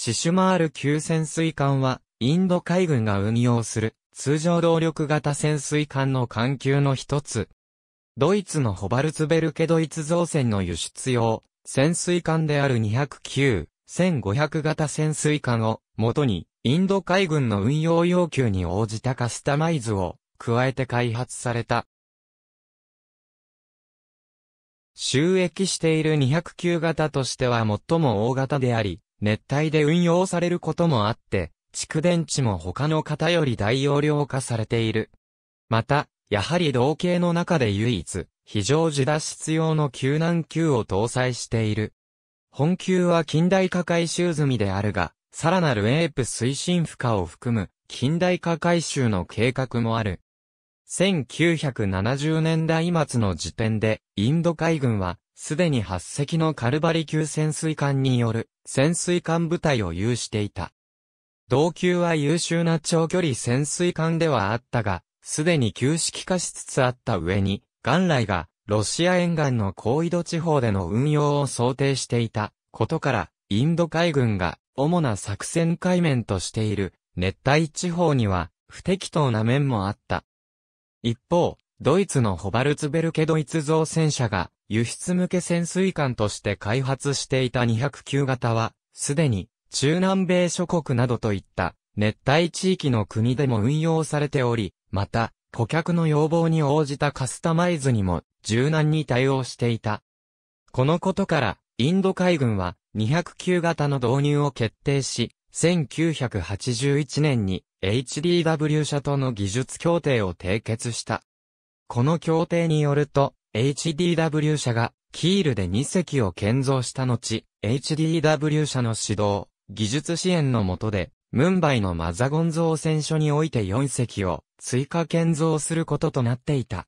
シシュマール級潜水艦は、インド海軍が運用する、通常動力型潜水艦の艦級の一つ。ドイツのホバルツベルケドイツ造船の輸出用、潜水艦である209、1500型潜水艦を、元に、インド海軍の運用要求に応じたカスタマイズを、加えて開発された。収益している209型としては最も大型であり、熱帯で運用されることもあって、蓄電池も他の型より大容量化されている。また、やはり同型の中で唯一、非常時脱出用の救難球を搭載している。本球は近代化改修済みであるが、さらなるエープ推進負荷を含む近代化改修の計画もある。1970年代末の時点で、インド海軍はすでに8隻のカルバリ級潜水艦による潜水艦部隊を有していた。同級は優秀な長距離潜水艦ではあったが、すでに旧式化しつつあった上に、元来がロシア沿岸の高緯度地方での運用を想定していたことから、インド海軍が主な作戦海面としている熱帯地方には不適当な面もあった。一方、ドイツのホバルツベルケドイツ造船社が輸出向け潜水艦として開発していた209型は、すでに中南米諸国などといった熱帯地域の国でも運用されており、また、顧客の要望に応じたカスタマイズにも柔軟に対応していた。このことから、インド海軍は209型の導入を決定し、1981年に HDW 社との技術協定を締結した。この協定によると、HDW 社が、キールで2隻を建造した後、HDW 社の指導、技術支援の下で、ムンバイのマザゴン造船所において4隻を追加建造することとなっていた。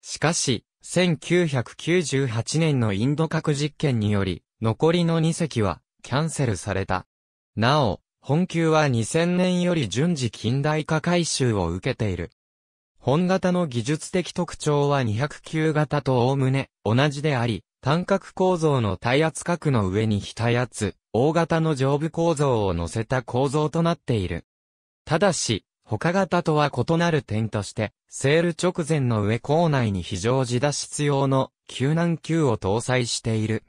しかし、1998年のインド核実験により、残りの2隻はキャンセルされた。なお、本級は2000年より順次近代化改修を受けている。本型の技術的特徴は209型と概ね同じであり、単角構造の耐圧角の上に非耐圧、大型の上部構造を乗せた構造となっている。ただし、他型とは異なる点として、セール直前の上構内に非常時脱出用の救難球を搭載している。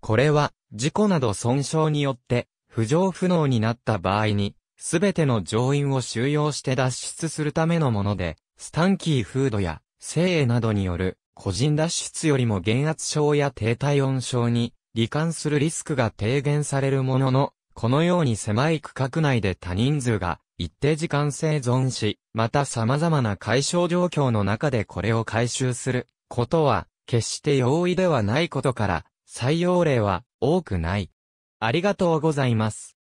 これは、事故など損傷によって、浮上不能になった場合に、すべての乗員を収容して脱出するためのもので、スタンキーフードや、生鋭などによる、個人脱出よりも減圧症や低体温症に、罹患するリスクが低減されるものの、このように狭い区画内で多人数が、一定時間生存し、また様々な解消状況の中でこれを回収することは、決して容易ではないことから、採用例は多くない。ありがとうございます。